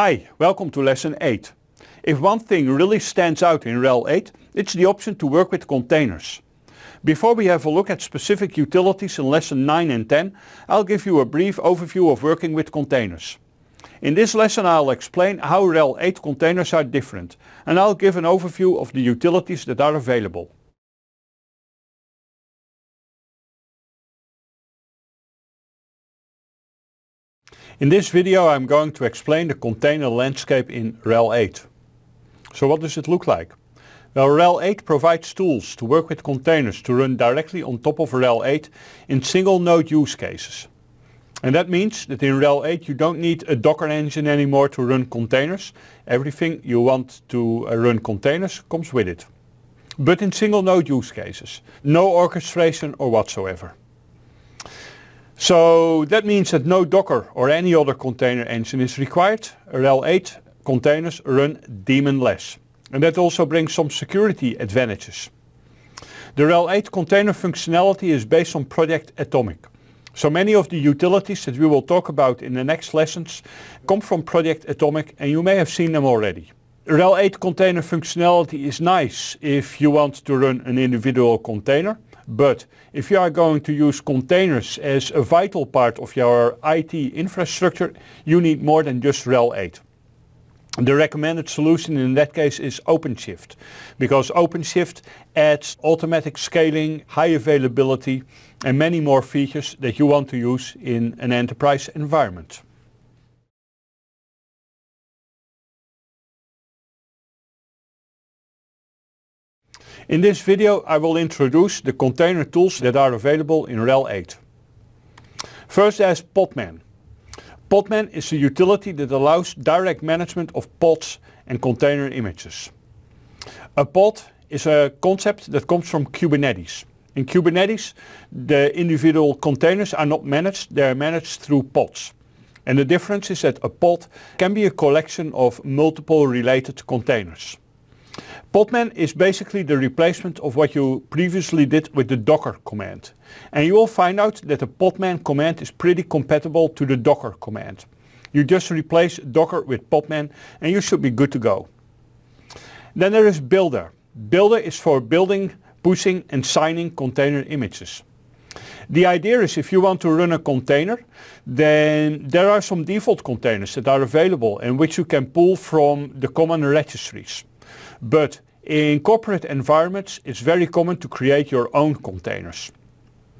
Hi, welcome to lesson 8. If one thing really stands out in RHEL 8, it's the option to work with containers. Before we have a look at specific utilities in lesson 9 and 10, I'll give you a brief overview of working with containers. In this lesson I'll explain how RHEL 8 containers are different and I'll give an overview of the utilities that are available. In this video I'm going to explain the container landscape in RHEL 8. So what does it look like? Well, RHEL 8 provides tools to work with containers to run directly on top of RHEL 8 in single node use cases. And that means that in RHEL 8 you don't need a Docker engine anymore to run containers. Everything you want to uh, run containers comes with it. But in single node use cases, no orchestration or whatsoever. So that means that no Docker or any other container engine is required. RHEL 8 containers run daemonless. And that also brings some security advantages. The RHEL 8 container functionality is based on Project Atomic. So many of the utilities that we will talk about in the next lessons come from Project Atomic and you may have seen them already. RHEL 8 container functionality is nice if you want to run an individual container but if you are going to use containers as a vital part of your IT infrastructure, you need more than just RHEL 8. The recommended solution in that case is OpenShift because OpenShift adds automatic scaling, high availability and many more features that you want to use in an enterprise environment. In this video I will introduce the container tools that are available in RHEL 8. First there's Podman. Podman is a utility that allows direct management of pods and container images. A pod is a concept that comes from Kubernetes. In Kubernetes, the individual containers are not managed, they are managed through pods. And the difference is that a pod can be a collection of multiple related containers. Podman is basically the replacement of what you previously did with the docker command. And you will find out that the podman command is pretty compatible to the docker command. You just replace docker with podman and you should be good to go. Then there is builder. Builder is for building, pushing and signing container images. The idea is if you want to run a container, then there are some default containers that are available and which you can pull from the common registries. But in corporate environments, it's very common to create your own containers.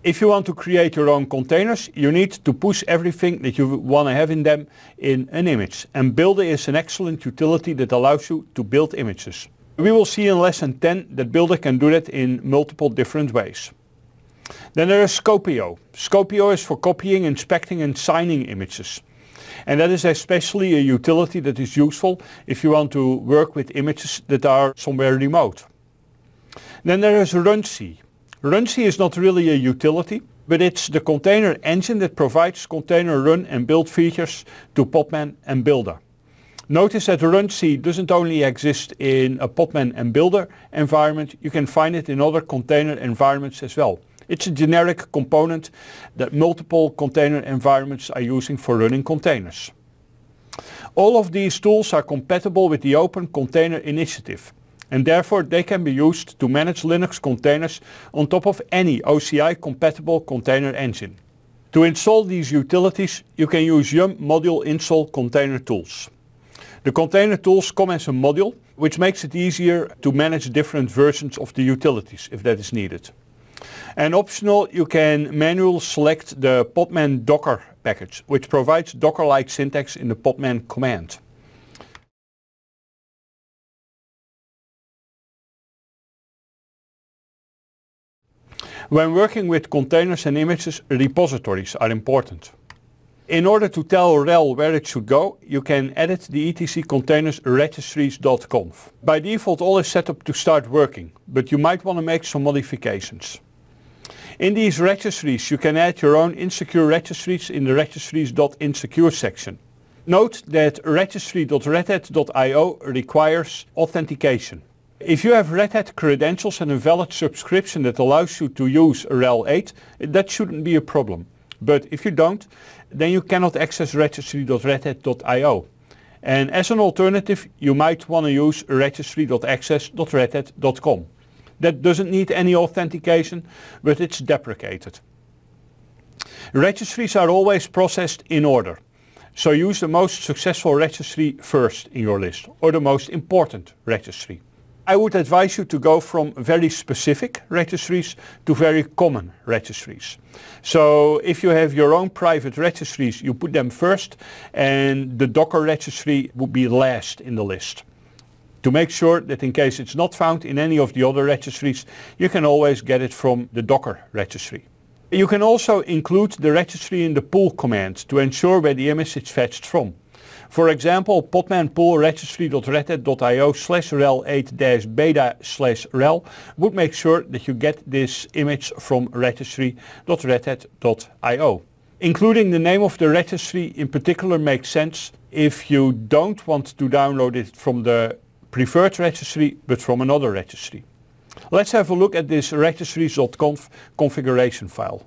If you want to create your own containers, you need to push everything that you want to have in them in an image. And Builder is an excellent utility that allows you to build images. We will see in lesson 10 that Builder can do that in multiple different ways. Then there is Scopio. Scopio is for copying, inspecting and signing images. And that is especially a utility that is useful if you want to work with images that are somewhere remote. Then there is RunC. RunC is not really a utility, but it's the container engine that provides container run and build features to Podman and Builder. Notice that RunC doesn't only exist in a Podman and Builder environment, you can find it in other container environments as well. It's a generic component that multiple container environments are using for running containers. All of these tools are compatible with the Open Container Initiative and therefore they can be used to manage Linux containers on top of any OCI compatible container engine. To install these utilities you can use yum module install container tools. The container tools come as a module which makes it easier to manage different versions of the utilities if that is needed. And optional, you can manually select the Podman Docker package, which provides Docker-like syntax in the Podman command. When working with containers and images, repositories are important. In order to tell RHEL where it should go, you can edit the etc containers registries.conf. By default all is set up to start working, but you might want to make some modifications. In these registries, you can add your own insecure registries in the registries.insecure section. Note that registry.redhat.io requires authentication. If you have Red Hat credentials and a valid subscription that allows you to use RHEL 8, that shouldn't be a problem. But if you don't, then you cannot access registry.redhat.io. And as an alternative, you might want to use registry.access.redhat.com that doesn't need any authentication, but it's deprecated. Registries are always processed in order. So use the most successful registry first in your list, or the most important registry. I would advise you to go from very specific registries to very common registries. So if you have your own private registries, you put them first and the Docker registry would be last in the list to make sure that in case it's not found in any of the other registries, you can always get it from the Docker registry. You can also include the registry in the pull command to ensure where the image is fetched from. For example, podman pull registry.redhat.io slash rel 8 beta slash rel would make sure that you get this image from registry.redhat.io. Including the name of the registry in particular makes sense if you don't want to download it from the preferred registry but from another registry. Let's have a look at this registries.conf configuration file.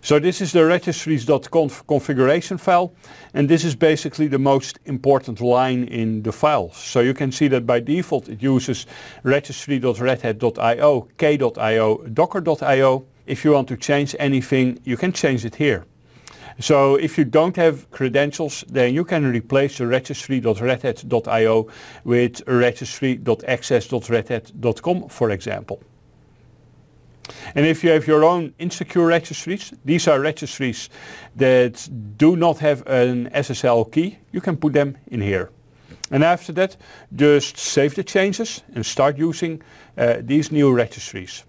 So this is the registries.conf configuration file and this is basically the most important line in the file. So you can see that by default it uses registry.redhat.io, k.io, docker.io. If you want to change anything you can change it here. So if you don't have credentials, then you can replace the registry.redhat.io with registry.access.redhat.com, for example. And if you have your own insecure registries, these are registries that do not have an SSL key, you can put them in here. And after that, just save the changes and start using uh, these new registries.